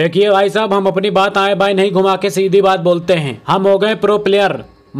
देखिए भाई साहब हम अपनी बात आए भाई नहीं घुमा के सीधी बात बोलते हैं हम हो गए प्रो प्लेयर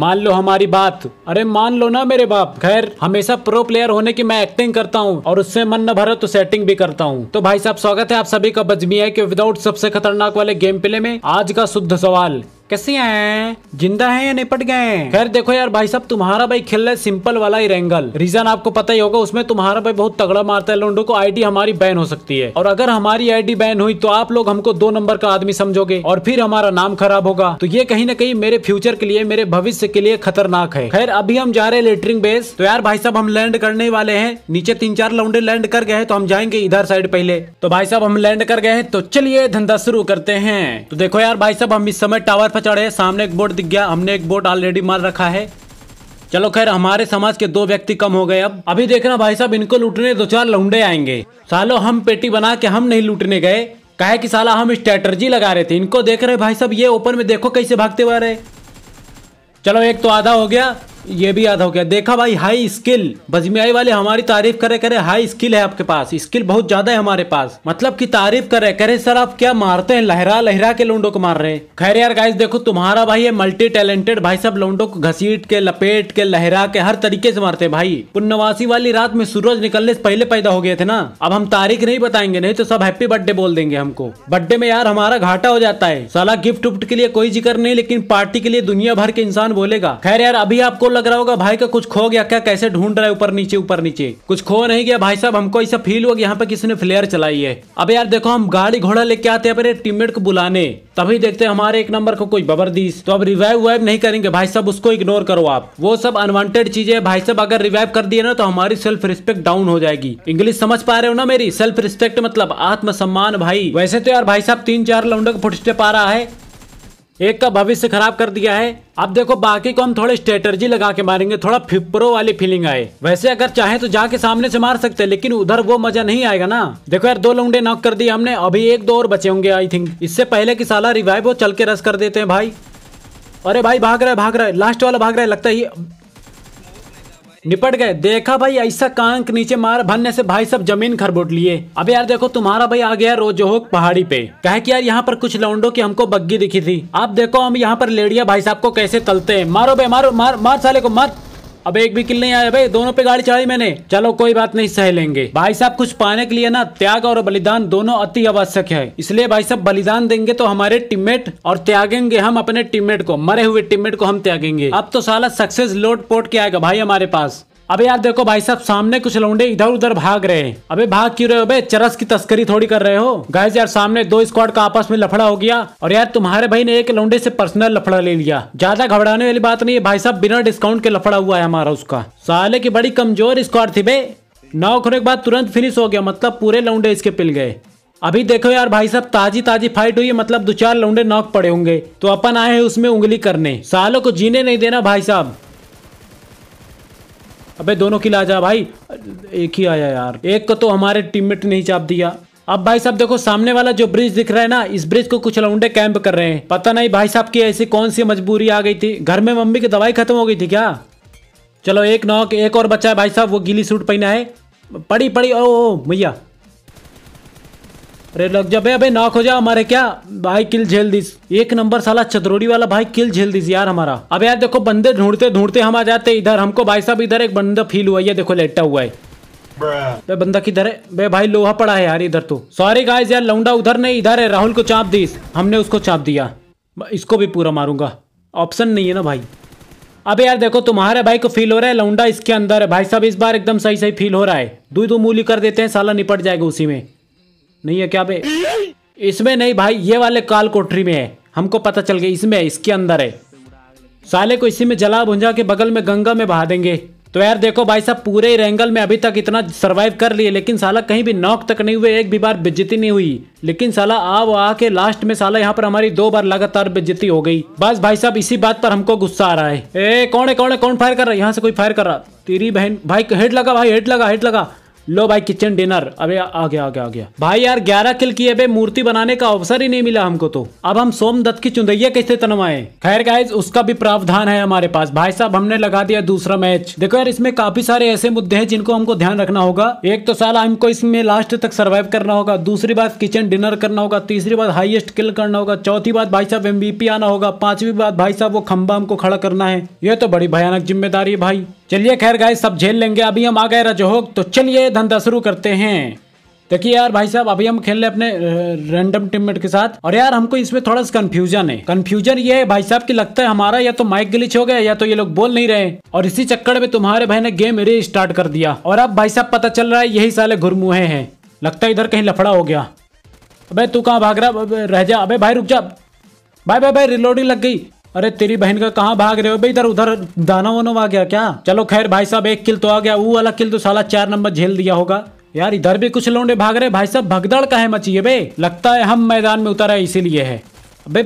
मान लो हमारी बात अरे मान लो ना मेरे बाप खैर हमेशा प्रो प्लेयर होने की मैं एक्टिंग करता हूँ और उससे मन न भरे तो सेटिंग भी करता हूँ तो भाई साहब स्वागत है आप सभी का बजमी है की विदाउट सबसे खतरनाक वाले गेम प्ले में आज का शुद्ध सवाल कैसे हैं जिंदा हैं या निपट गए खैर देखो यार भाई साहब तुम्हारा भाई खेल रहा है सिंपल वाला ही रेंगल रीजन आपको पता ही होगा उसमें तुम्हारा भाई बहुत तगड़ा मारता है लोडो को आईडी हमारी बैन हो सकती है और अगर हमारी आईडी बैन हुई तो आप लोग हमको दो नंबर का आदमी समझोगे और फिर हमारा नाम खराब होगा तो ये कहीं ना कहीं मेरे फ्यूचर के लिए मेरे भविष्य के लिए खतरनाक है खैर अभी हम जा रहे हैं लेटरिंग बेस तो यार भाई साहब हम लैंड करने वाले हैं नीचे तीन चार लौंडे लैंड कर गए तो हम जाएंगे इधर साइड पहले तो भाई साहब हम लैंड कर गए तो चलिए धंधा शुरू करते हैं तो देखो यार भाई साहब हम इस समय टावर पर पर चढ़े सामने एक बोट दिख गया हमने एक बोट ऑलरेडी मार रखा है चलो खैर हमारे समाज के दो व्यक्ति कम हो गए अब अभी देखना भाई साहब इनको लूटने दो चार लौंडे आएंगे सालो हम पेटी बना के हम नहीं लूटने गए कहे कि साला हम स्ट्रेटर्जी लगा रहे थे इनको देख रहे भाई साहब ये ओपन में देखो कैसे भागते हुए रहे चलो एक तो आधा हो गया ये भी याद हो गया देखा भाई हाई स्किल बजमियाई वाले हमारी तारीफ करे करे हाई स्किल है आपके पास स्किल बहुत ज्यादा है हमारे पास मतलब कि तारीफ करे करे सर आप क्या मारते हैं लहरा लहरा के लोंडो को मार रहे हैं खैर यार गाइस देखो तुम्हारा भाई है मल्टी टैलेंटेड भाई सब लोंडो को घसीट के लपेट के लहरा के हर तरीके से मारते हैं भाई पुनवासी वाली रात में सूरज निकलने से पहले पैदा हो गए थे ना अब हम तारीख नहीं बताएंगे नहीं तो सब हैप्पी बर्थडे बोल देंगे हमको बर्थडे में यार हमारा घाटा हो जाता है सलाह गिफ्ट उफ्ट के लिए कोई जिक्र नहीं लेकिन पार्टी के लिए दुनिया भर के इंसान बोलेगा खैर यार अभी आपको लग रहा होगा भाई का कुछ खो गया क्या कैसे ढूंढ रहा है ऊपर नीचे ऊपर नीचे कुछ खो नहीं गया भाई साहब हमको ऐसा फील हुआ यहाँ पे किसी ने फ्लेयर चलाई है अब यार देखो हम गाड़ी घोड़ा लेके आते हैं अपने टीममेट को बुलाने तभी देखते हैं हमारे एक नंबर को कोई बबरदीस तो अब रिवाइव वाइव नहीं करेंगे भाई साहब उसको इग्नोर करो आप वो सब अनवांटेड चीजें भाई साहब अगर रिवाइव कर दिए ना तो हमारी सेल्फ रिस्पेक्ट डाउन हो जाएगी इंग्लिश समझ पा रहे हो ना मेरी सेल्फ रिस्पेक्ट मतलब आत्मसम्मान भाई वैसे तो यार भाई साहब तीन चार लौंडे को फुटस्टेप आ रहा है एक का भविष्य खराब कर दिया है अब देखो बाकी को हम थोड़े स्ट्रेटर्जी लगा के मारेंगे थोड़ा फिप्रो वाली फीलिंग आए वैसे अगर चाहे तो जाके सामने से मार सकते हैं लेकिन उधर वो मजा नहीं आएगा ना देखो यार दो लौंडे नॉक कर दिए हमने अभी एक दो और बचे होंगे आई थिंक इससे पहले की साला रिवाइव हो चल के रस कर देते हैं भाई अरे भाई भाग रहे भाग रहे लास्ट वाला भाग रहे लगता है निपट गए देखा भाई ऐसा कांक नीचे मार भरने से भाई सब जमीन खरबोट लिए अब यार देखो तुम्हारा भाई आ गया रोजोहोक पहाड़ी पे कहे कि यार यहाँ पर कुछ लौंडो की हमको बग्गी दिखी थी आप देखो हम यहाँ पर लेड़िया भाई साहब को कैसे तलते हैं मारो भाई मारो मार मार साले को मार अब एक भी किल नहीं आया भाई दोनों पे गाड़ी चढ़ाई मैंने चलो कोई बात नहीं सह लेंगे भाई साहब कुछ पाने के लिए ना त्याग और बलिदान दोनों अति आवश्यक है इसलिए भाई साहब बलिदान देंगे तो हमारे टीममेट और त्यागेंगे हम अपने टीममेट को मरे हुए टीममेट को हम त्यागेंगे अब तो साला सक्सेस लोट पोट के आएगा भाई हमारे पास अबे यार देखो भाई साहब सामने कुछ लौंडे इधर उधर भाग रहे हैं अबे भाग क्यों रहे हो बे चरस की तस्करी थोड़ी कर रहे हो गाइस यार सामने दो स्क्वाड का आपस में लफड़ा हो गया और यार तुम्हारे भाई ने एक लौंडे से पर्सनल लफड़ा ले लिया ज्यादा घबराने वाली बात नहीं है भाई साहब बिना डिस्काउंट के लफड़ा हुआ है हमारा उसका साले की बड़ी कमजोर स्क्वाड थी बे नॉक होने के बाद तुरंत फिनिश हो गया मतलब पूरे लौंडे इसके पिल गए अभी देखो यार भाई साहब ताजी ताजी फाइट हुई है मतलब दो चार लौंडे नॉक पड़े होंगे तो अपन आए हैं उसमें उंगली करने सालों को जीने नहीं देना भाई साहब अबे दोनों किल आ जा भाई एक ही आया यार एक को तो हमारे टीममेट ने ही चाप दिया अब भाई साहब देखो सामने वाला जो ब्रिज दिख रहा है ना इस ब्रिज को कुछ लौंडे कैंप कर रहे हैं पता नहीं भाई साहब की ऐसी कौन सी मजबूरी आ गई थी घर में मम्मी की दवाई खत्म हो गई थी क्या चलो एक नौक एक और बच्चा है भाई साहब वो गीली सूट पहना है पड़ी पड़ी ओ, ओ, अरे लग जा बे अबे नॉक हो जा हमारे क्या भाई किल झेल दिस एक नंबर साला चतरोड़ी वाला भाई किल झेल दिस यार हमारा अब यार देखो बंदे ढूंढते ढूंढते हम आ जाते इधर हमको भाई साहब इधर एक बंदा फील हुआ है देखो लेटा हुआ है बे बंदा किधर है बे भाई लोहा पड़ा है यार इधर तो सॉरी गाइस यार लौंडा उधर नहीं इधर है राहुल को चाप दीस हमने उसको चाप दिया इसको भी पूरा मारूंगा ऑप्शन नहीं है ना भाई अबे यार देखो तुम्हारे भाई को फील हो रहा है लौंडा इसके अंदर है भाई साहब इस बार एकदम सही सही फील हो रहा है दो मूली कर देते हैं साला निपट जाएगा उसी में नहीं है क्या बे इसमें नहीं भाई ये वाले काल कोठरी में है हमको पता चल गया इसमें है इसके अंदर है साले को इसी में जला भुंजा के बगल में गंगा में बहा देंगे तो यार देखो भाई साहब पूरे रेंगल में अभी तक इतना सर्वाइव कर लिए लेकिन साला कहीं भी नॉक तक नहीं हुए एक भी बार बिजती नहीं हुई लेकिन साला आ वो आके लास्ट में साला यहाँ पर हमारी दो बार लगातार बेज्जती हो गई बस भाई साहब इसी बात पर हमको गुस्सा आ रहा है ए कौन है कौन है कौन फायर कर रहा है यहाँ से कोई फायर कर रहा तेरी बहन भाई हेड लगा भाई हेड लगा हेड लगा लो भाई किचन डिनर अबे आ गया आ गया आ गया भाई यार ग्यारह किल किए अबे मूर्ति बनाने का अवसर ही नहीं मिला हमको तो अब हम सोमदत्त की चुंदैया कैसे तनवाए खैर गाइज उसका भी प्रावधान है हमारे पास भाई साहब हमने लगा दिया दूसरा मैच देखो यार इसमें काफी सारे ऐसे मुद्दे हैं जिनको हमको ध्यान रखना होगा एक तो साल हमको इसमें लास्ट तक सर्वाइव करना होगा दूसरी बात किचन डिनर करना होगा तीसरी बात हाइएस्ट किल करना होगा चौथी बात भाई साहब एमबीपी आना होगा पांचवी बात भाई साहब वो खंबा हमको खड़ा करना है ये तो बड़ी भयानक जिम्मेदारी है भाई चलिए खैर गाय सब झेल लेंगे अभी हम आ गए रजहोक तो चलिए धंधा शुरू करते हैं देखिए यार भाई साहब अभी हम खेल रहे अपने रैंडम टीममेट के साथ और यार हमको इसमें थोड़ा सा कंफ्यूजन है कंफ्यूजन ये है भाई साहब की लगता है हमारा या तो माइक गिलिच हो गया या तो ये लोग बोल नहीं रहे और इसी चक्कर में तुम्हारे भाई ने गेम री स्टार्ट कर दिया और अब भाई साहब पता चल रहा है यही साले घुरमुहे है लगता है इधर कहीं लफड़ा हो गया अबे तू कहाँ भाग रहा रह जा अब भाई रुक जा भाई भाई भाई रिलोडिंग लग गई अरे तेरी बहन का कहाँ भाग रहे हो भाई इधर उधर दाना वनो आ गया क्या चलो खैर भाई साहब एक किल तो आ गया वो वाला किल तो साला चार नंबर झेल दिया होगा यार इधर भी कुछ लोंडे भाग रहे भाई साहब भगदड़ का है मची है बे लगता है हम मैदान में उतर है इसीलिए है अबे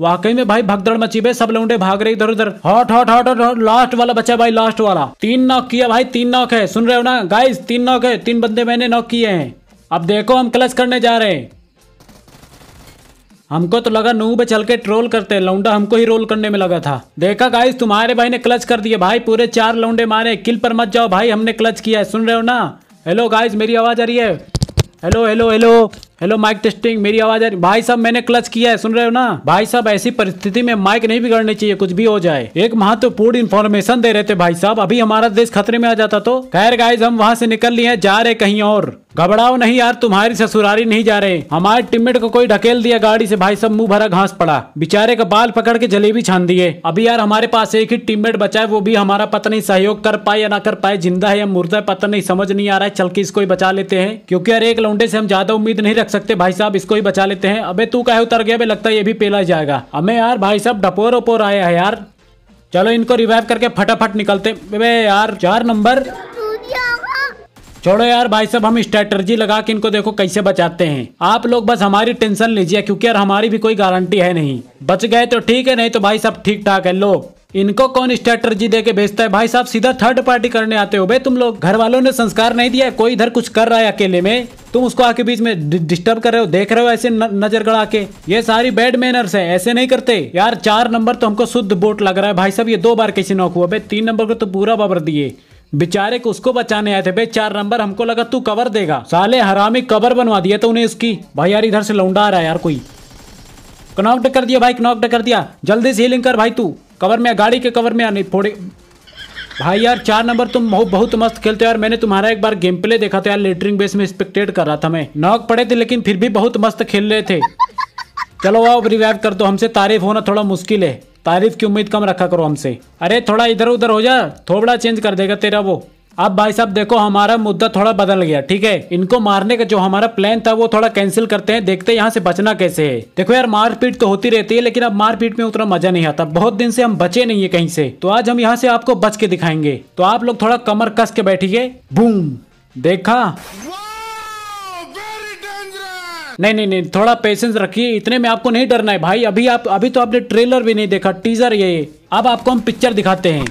वाकई में भाई भगदड़ मची बे सब लोंडे भाग रहे इधर उधर hot hot hot hot last वाला बचा भाई लास्ट वाला तीन नॉक किया भाई तीन नॉक है सुन रहे हो ना गाइस तीन नॉक है तीन बंदे मैंने नॉक किए हैं अब देखो हम क्लच करने जा रहे हैं हमको तो लगा नूह चल के ट्रोल करते लौंडा हमको ही रोल करने में लगा था देखा गाइस तुम्हारे भाई ने क्लच कर दिए भाई पूरे चार लौंडे मारे किल पर मत जाओ भाई हमने क्लच किया है सुन रहे हो ना हेलो गाइस मेरी आवाज आ रही है hello hello hello hello mike testing मेरी आवाज आ रही भाई साहब मैंने क्लच किया है सुन रहे हो ना भाई साहब ऐसी परिस्थिति में माइक नहीं बिगड़नी चाहिए कुछ भी हो जाए एक महत्वपूर्ण इन्फॉर्मेशन दे रहे थे भाई साहब अभी हमारा देश खतरे में आ जाता तो खैर गाइज हम वहाँ से निकल लिए जा रहे कहीं और घबराओ नहीं यार तुम्हारी ससुरारी नहीं जा रहे हमारे टीममेट को कोई ढकेल दिया गाड़ी से भाई साहब मुंह भरा घास पड़ा बेचारे का बाल पकड़ के जलेबी छान दिए अभी यार हमारे पास एक ही टीममेट बचा है वो भी हमारा पता नहीं सहयोग कर पाए या ना कर पाए जिंदा है या मुर्दा है पता नहीं समझ नहीं आ रहा है चल के इसको ही बचा लेते हैं क्योंकि यार एक लौंडे से हम ज्यादा उम्मीद नहीं रख सकते भाई साहब इसको ही बचा लेते हैं अबे तू काहे उतर गया अभी लगता है ये भी पेला जाएगा हमें यार भाई साहब डपोर ओपोर आया है यार चलो इनको रिवाइव करके फटाफट निकलते अबे यार चार नंबर छोड़ो यार भाई साहब हम स्ट्रेटर्जी लगा के इनको देखो कैसे बचाते हैं आप लोग बस हमारी टेंशन लीजिए क्योंकि यार हमारी भी कोई गारंटी है नहीं बच गए तो ठीक है नहीं तो भाई साहब ठीक ठाक है लो इनको कौन स्ट्रेटर्जी दे के भेजता है भाई साहब सीधा थर्ड पार्टी करने आते हो भाई तुम लोग घर वालों ने संस्कार नहीं दिया कोई इधर कुछ कर रहा है अकेले में तुम उसको आके बीच में डिस्टर्ब कर रहे हो देख रहे हो ऐसे नजर गड़ा के ये सारी बैड मैनर्स है ऐसे नहीं करते यार चार नंबर तो हमको शुद्ध बोट लग रहा है भाई साहब ये दो बार कैसे नौक हुआ भाई तीन नंबर को तो पूरा बबर दिए बेचारे को उसको बचाने आए थे भाई चार नंबर हमको लगा तू कवर देगा साले हरामी कवर बनवा दिया तो उन्हें उसकी भाई यार इधर से लौंडा आ रहा है यार कोई कनॉक्ट कर दिया भाई कनॉक्ट कर दिया जल्दी से हीलिंग कर भाई तू कवर में गाड़ी के कवर में नहीं फोड़े भाई यार चार नंबर तुम बहुत मस्त खेलते हो यार मैंने तुम्हारा एक बार गेम प्ले देखा था यार लेटरिंग बेस में स्पेक्टेट कर रहा था मैं नॉक पड़े थे लेकिन फिर भी बहुत मस्त खेल रहे थे चलो आओ रिवाइव कर दो हमसे तारीफ होना थोड़ा मुश्किल है तारीफ की उम्मीद कम रखा करो हमसे अरे थोड़ा इधर उधर हो जा थोड़ा चेंज कर देगा तेरा वो अब भाई साहब देखो हमारा मुद्दा थोड़ा बदल गया ठीक है इनको मारने का जो हमारा प्लान था वो थोड़ा कैंसिल करते हैं देखते हैं यहाँ से बचना कैसे है देखो यार मारपीट तो होती रहती है लेकिन अब मारपीट में उतना मजा नहीं आता बहुत दिन से हम बचे नहीं है कहीं से तो आज हम यहाँ से आपको बच के दिखाएंगे तो आप लोग थोड़ा कमर कस के बैठिए बूम देखा नहीं नहीं नहीं थोड़ा पेशेंस रखिए इतने में आपको नहीं डरना है भाई अभी आप अभी तो आपने ट्रेलर भी नहीं देखा टीजर ये अब आपको हम पिक्चर दिखाते हैं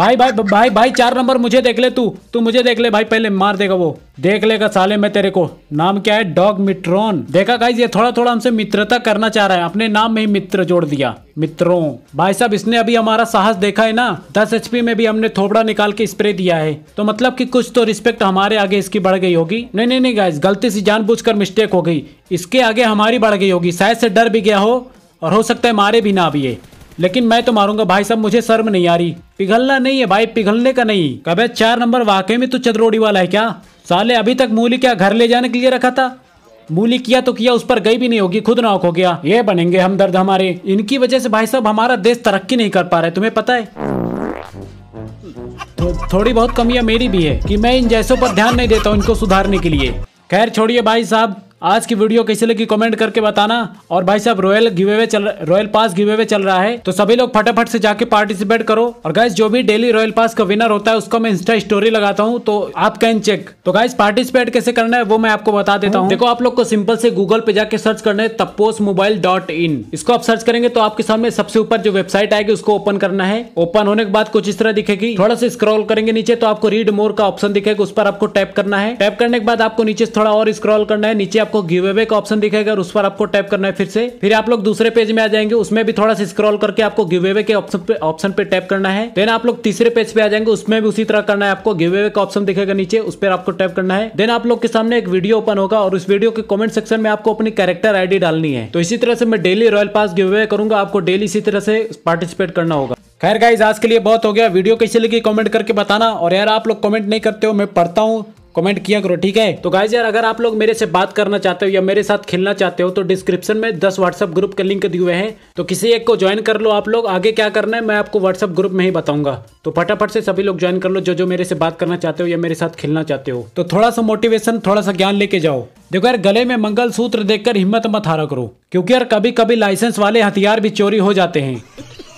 भाई भाई भाई भाई चार नंबर मुझे देख ले तू तू मुझे देख ले भाई पहले मार देगा वो देख लेगा साले मैं तेरे को नाम क्या है डॉग मिट्रोन देखा गाइज ये थोड़ा थोड़ा हमसे मित्रता करना चाह रहा है अपने नाम में ही मित्र जोड़ दिया मित्रों भाई साहब इसने अभी हमारा साहस देखा है ना दस एच में भी हमने थोबड़ा निकाल के स्प्रे दिया है तो मतलब की कुछ तो रिस्पेक्ट हमारे आगे इसकी बढ़ गई होगी नहीं नहीं नहीं गाइज गलती से जान मिस्टेक हो गई इसके आगे हमारी बढ़ गई होगी शायद से डर भी गया हो और हो सकता है मारे भी ना अभी ये लेकिन मैं तो मारूंगा भाई साहब मुझे शर्म नहीं आ रही पिघलना नहीं है भाई पिघलने का नहीं कभी चार नंबर वाकई में तो चतरोड़ी वाला है क्या साले अभी तक मूली क्या घर ले जाने के लिए रखा था मूली किया तो किया उस पर गई भी नहीं होगी खुद नौक हो गया ये बनेंगे हम दर्द हमारे इनकी वजह से भाई साहब हमारा देश तरक्की नहीं कर पा रहे तुम्हें पता है थो, थोड़ी बहुत कमियां मेरी भी है कि मैं इन जैसों पर ध्यान नहीं देता हूँ इनको सुधारने के लिए खैर छोड़िए भाई साहब आज की वीडियो कैसे लगी कमेंट करके बताना और भाई साहब रॉयल गिवेवे चल रॉयल पास गिवेवे चल रहा है तो सभी लोग फटाफट से जाके पार्टिसिपेट करो और गाइज जो भी डेली रॉयल पास का विनर होता है उसको मैं इंस्टा स्टोरी लगाता हूँ तो आप कैन चेक तो गाइज पार्टिसिपेट कैसे करना है वो मैं आपको बता देता हूँ देखो आप लोग को सिंपल से गूगल पे जाके सर्च करना है तपोस मोबाइल डॉट इन इसको आप सर्च करेंगे तो आपके सामने सबसे ऊपर जो वेबसाइट आएगी उसको ओपन करना है ओपन होने के बाद कुछ इस तरह दिखेगी थोड़ा सा स्क्रॉल करेंगे नीचे तो आपको रीड मोर का ऑप्शन दिखेगा उस पर आपको टैप करना है टैप करने के बाद आपको नीचे थोड़ा और स्क्रॉल करना है नीचे आपको गिव अवे का ऑप्शन दिखेगा उस पर आपको टैप करना है फिर से फिर आप लोग दूसरे पेज में आ जाएंगे उसमें भी थोड़ा सा स्क्रॉल करके आपको गिव अवे के ऑप्शन पे ऑप्शन पे टैप करना है देन आप लोग तीसरे पेज पे आ जाएंगे उसमें भी उसी तरह करना है आपको गिव अवे का ऑप्शन दिखेगा नीचे उस पर आपको टैप करना है देन आप लोग के सामने एक वीडियो ओपन होगा और उस वीडियो के कॉमेंट सेक्शन में आपको अपनी कैरेक्टर आईडी डालनी है तो इसी तरह से मैं daily royal pass give away करूंगा आपको डेली इसी तरह से पार्टिसिपेट करना होगा खैर गाइज आज के लिए बहुत हो गया वीडियो कैसे लगी कमेंट करके बताना और यार आप लोग कमेंट नहीं करते हो मैं पढ़ता हूँ कमेंट किया करो ठीक है तो गाइज यार अगर आप लोग मेरे से बात करना चाहते हो या मेरे साथ खेलना चाहते हो तो डिस्क्रिप्शन में दस व्हाट्सअप ग्रुप के लिंक दिए हुए हैं तो किसी एक को ज्वाइन कर लो आप लोग आगे क्या करना है मैं आपको व्हाट्सअप ग्रुप में ही बताऊंगा तो फटाफट से सभी लोग ज्वाइन कर लो जो जो मेरे से बात करना चाहते हो या मेरे साथ खेलना चाहते हो तो थोड़ा सा मोटिवेशन थोड़ा सा ज्ञान लेके जाओ देखो यार गले में मंगल सूत्र देखकर हिम्मत मत हारा करो क्योंकि यार कभी कभी लाइसेंस वाले हथियार भी चोरी हो जाते हैं